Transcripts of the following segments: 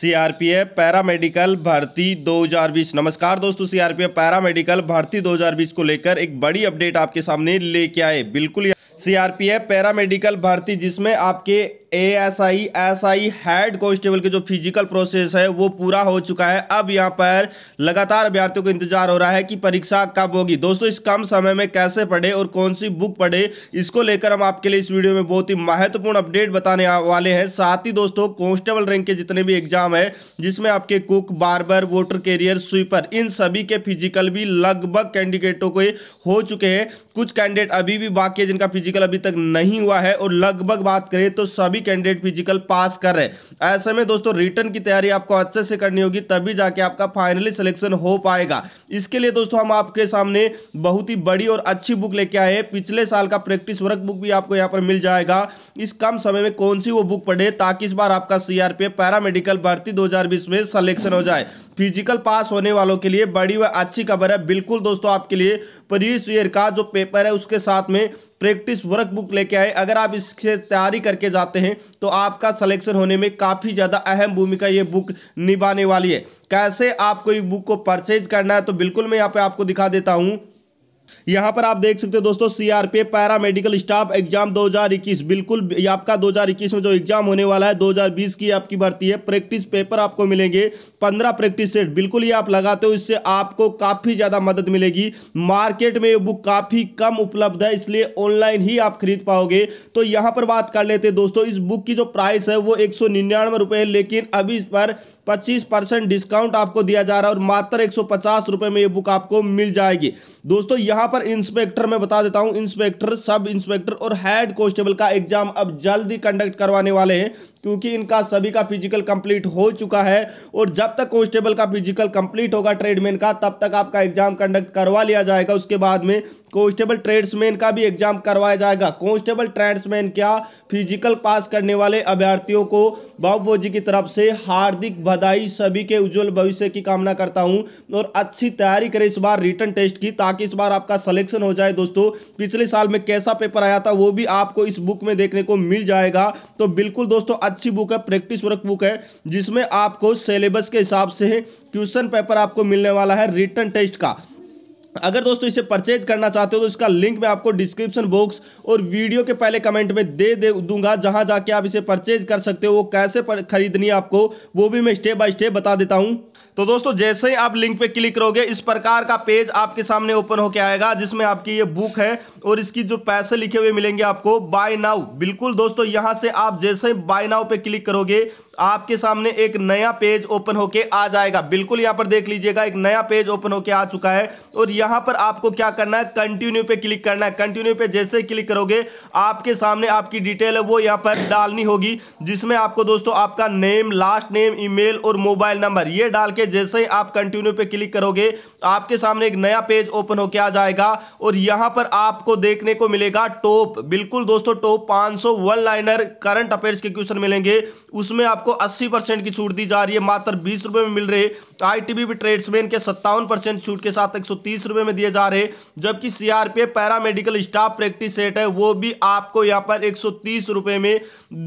CRPF paramedical भर्ती 2020 नमस्कार दोस्तों सीआरपीएफ पैरामेडिकल भर्ती 2020 को लेकर एक बड़ी अपडेट आपके सामने लेके आए बिल्कुल सीआरपीएफ पैरामेडिकल भर्ती जिसमें आपके एएसआई एसआई हेड कॉन्स्टेबल के जो फिजिकल प्रोसेस है वो पूरा हो चुका है अब यहाँ पर लगातार अभ्यर्थियों को इंतजार हो रहा है कि परीक्षा कब होगी दोस्तों इस कम समय में कैसे पढ़े और कौन सी बुक पढ़े इसको लेकर हम आपके लिए इस वीडियो में बहुत ही महत्वपूर्ण अपडेट बताने वाले हैं साथ ही दोस्तों कॉन्स्टेबल रैंक के जितने भी एग्जाम है जिसमें आपके cook barber water carrier sweeper इन सभी के फिजिकल भी लगभग कैंडिडेटों के हो चुके हैं कुछ कैंडिडेट अभी भी बाकी है जिनका फिजिकल अभी तक नहीं हुआ है और लगभग बात करें तो सभी कैंडिडेट फिजिकल पास कर रहे ऐसे में दोस्तों रिटर्न की तैयारी आपको अच्छे से करनी होगी तभी जाके आपका फाइनली सिलेक्शन हो पाएगा इसके लिए दोस्तों हम आपके सामने बहुत ही बड़ी और अच्छी बुक लेके आए पिछले साल का प्रैक्टिस वर्क बुक भी आपको यहाँ पर मिल जाएगा इस कम समय में कौन सी वो बुक पढ़े ताकि इस बार आपका सीआरपीएफ पैरामेडिकल भर्ती 2020 में सिलेक्शन हो जाए फिजिकल पास होने वालों के लिए बड़ी व अच्छी खबर है बिल्कुल दोस्तों आपके लिए प्रीवियस ईयर का जो पेपर है उसके साथ में प्रैक्टिस वर्क बुक लेके आए अगर आप इससे तैयारी करके जाते हैं तो आपका सिलेक्शन होने में काफ़ी ज़्यादा अहम भूमिका ये बुक निभाने वाली है कैसे आपको ये बुक को परचेज करना है तो बिल्कुल मैं यहाँ पे आपको दिखा देता हूँ यहाँ पर आप देख सकते हो दोस्तों CRPF paramedical staff exam 2021 बिल्कुल आपका 2021 में जो एग्जाम होने वाला है 2020 की आपकी भर्ती है प्रैक्टिस पेपर आपको मिलेंगे 15 प्रैक्टिस सेट बिल्कुल ये आप लगाते हो इससे आपको काफ़ी ज़्यादा मदद मिलेगी मार्केट में ये बुक काफ़ी कम उपलब्ध है इसलिए ऑनलाइन ही आप खरीद पाओगे तो यहाँ पर बात कर लेते हैं दोस्तों इस बुक की जो प्राइस है वो एक सौ है लेकिन अभी इस पर पच्चीस डिस्काउंट आपको दिया जा रहा है और मात्र एक में ये बुक आपको मिल जाएगी दोस्तों यहाँ यहाँ पर इंस्पेक्टर मैं बता देता हूँ इंस्पेक्टर सब इंस्पेक्टर और हेड कॉन्स्टेबल का एग्जाम अब जल्दी कंडक्ट करवाने वाले हैं क्योंकि इनका सभी का फिजिकल कंप्लीट हो चुका है और जब तक कॉन्स्टेबल का फिजिकल कंप्लीट होगा ट्रेडमैन का तब तक आपका एग्जाम कंडक्ट करवा लिया जाएगा उसके बाद में कॉन्स्टेबल ट्रेड्समैन का भी एग्जाम करवाया जाएगा कॉन्स्टेबल ट्रेड्समैन क्या फिजिकल पास करने वाले अभ्यर्थियों को बाबू फौजी की तरफ से हार्दिक बधाई सभी के उज्जवल भविष्य की कामना करता हूं और अच्छी तैयारी करें इस बार रिटर्न टेस्ट की ताकि इस बार आपका सिलेक्शन हो जाए दोस्तों पिछले साल में कैसा पेपर आया था वो भी आपको इस बुक में देखने को मिल जाएगा तो बिल्कुल दोस्तों अच्छी बुक है प्रैक्टिस वर्क बुक है जिसमें आपको सिलेबस के हिसाब से क्वेश्चन पेपर आपको मिलने वाला है रिटर्न टेस्ट का अगर दोस्तों इसे परचेज करना चाहते हो तो इसका लिंक मैं आपको डिस्क्रिप्शन बॉक्स और वीडियो के पहले कमेंट में दे दे दूंगा जहां जाके आप इसे परचेज कर सकते हो वो कैसे खरीदनी है आपको वो भी मैं स्टेप बाय स्टेप बता देता हूं तो दोस्तों जैसे ही आप लिंक पे क्लिक करोगे इस प्रकार का पेज आपके सामने ओपन होके आएगा जिसमें आपकी ये बुक है और इसकी जो पैसे लिखे हुए मिलेंगे आपको बाय नाउ बिल्कुल दोस्तों यहाँ से आप जैसे ही बाय नाउ पे क्लिक करोगे आपके सामने एक नया पेज ओपन होके आ जाएगा बिल्कुल यहाँ पर देख लीजिएगा एक नया पेज ओपन होके आ चुका है और यहाँ यहां पर आपको क्या करना है कंटिन्यू पे क्लिक करना है कंटिन्यू पे जैसे क्लिक करोगे आपके सामने आपकी डिटेल है वो यहां पर डालनी होगी जिसमें आपको दोस्तों आपका नेम लास्ट नेम ईमेल और मोबाइल नंबर ये डाल के जैसे ही आप कंटिन्यू पे क्लिक करोगे आपके सामने एक नया पेज ओपन होकर आ जाएगा और यहां पर आपको देखने को मिलेगा टॉप बिल्कुल दोस्तों टॉप पांच वन लाइनर करंट अफेयर्स के क्वेश्चन मिलेंगे उसमें आपको अस्सी परसेंट की छूट दी जा रही है मात्र बीस रुपए में मिल रहे आई टी ट्रेड्समैन के सत्तावन परसेंट छूट के साथ एक सौ तीस रुपए में दिए जा रहे हैं जबकि CRPF paramedical staff practice set है वो भी आपको यहाँ पर एक रुपए में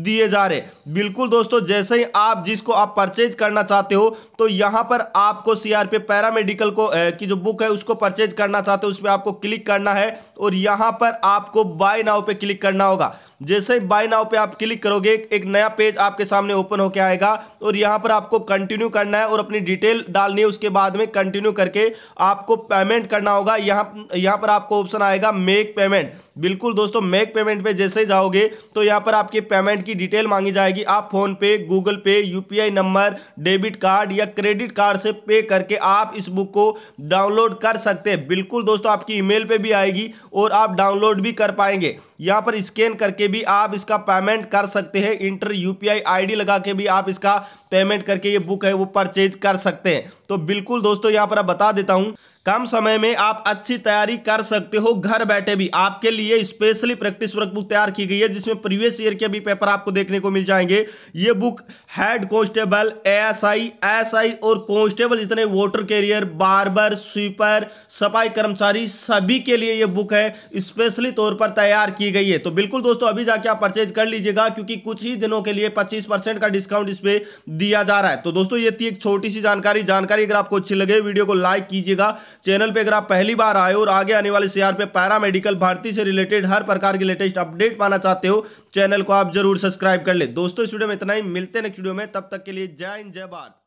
दिए जा रहे बिल्कुल दोस्तों जैसे ही आप जिसको आप परचेज करना चाहते हो तो यहाँ पर आपको सीआरपीएफ पैरामेडिकल को की जो बुक है उसको परचेज करना चाहते हो उस पर आपको क्लिक करना है और यहाँ पर आपको बाय नाव पे क्लिक करना होगा जैसे ही बाय नाव पे आप क्लिक करोगे एक नया पेज आपके सामने ओपन होकर आएगा और यहाँ पर आपको कंटिन्यू करना है और अपनी डिटेल डालनी है उसके बाद में कंटिन्यू करके आपको पेमेंट कर करना होगा यहाँ यहाँ पर आपको ऑप्शन आएगा मेक पेमेंट बिल्कुल दोस्तों मेक पेमेंट पे जैसे ही जाओगे तो यहाँ पर आपके पेमेंट की डिटेल मांगी जाएगी आप phone PhonePe Google Pay UPI number debit card या क्रेडिट कार्ड से पे करके आप इस बुक को डाउनलोड कर सकते हैं बिल्कुल दोस्तों आपकी ईमेल पे भी आएगी और आप डाउनलोड भी कर पाएंगे यहाँ पर स्कैन करके भी आप इसका पेमेंट कर सकते हैं इंटर यू पी लगा के भी आप इसका पेमेंट करके ये बुक है वो परचेज कर सकते हैं तो बिल्कुल दोस्तों यहाँ पर बता देता हूँ कम समय में आप अच्छी तैयारी कर सकते हो घर बैठे भी आपके लिए लिए स्पेशली प्रैक्टिस वर्कबुक तैयार की गई है जिसमें प्रीवियस ईयर के भी पेपर आपको देखने को मिल जाएंगे ये book head constable ASI ASI और कॉन्स्टेबल जितने वोटर कैरियर बारबर स्वीपर सफाई कर्मचारी सभी के लिए ये बुक है स्पेशली तौर पर तैयार की गई है तो बिल्कुल दोस्तों अभी जाके आप परचेज कर लीजिएगा क्योंकि कुछ ही दिनों के लिए पच्चीस का डिस्काउंट इस पर दिया जा रहा है तो दोस्तों ये थी एक छोटी सी जानकारी जानकारी अगर आपको अच्छी लगे वीडियो को लाइक कीजिएगा चैनल पर अगर आप पहली बार आए और आगे आने वाले सीआर पे पैरा मेडिकल भर्ती से रिलेटेड रिलेटेड हर प्रकार की लेटेस्ट अपडेट पाना चाहते हो चैनल को आप जरूर सब्सक्राइब कर ले दोस्तों इस वीडियो में इतना ही मिलते हैं नेक्स्ट वीडियो में तब तक के लिए जय हिंद जय भारत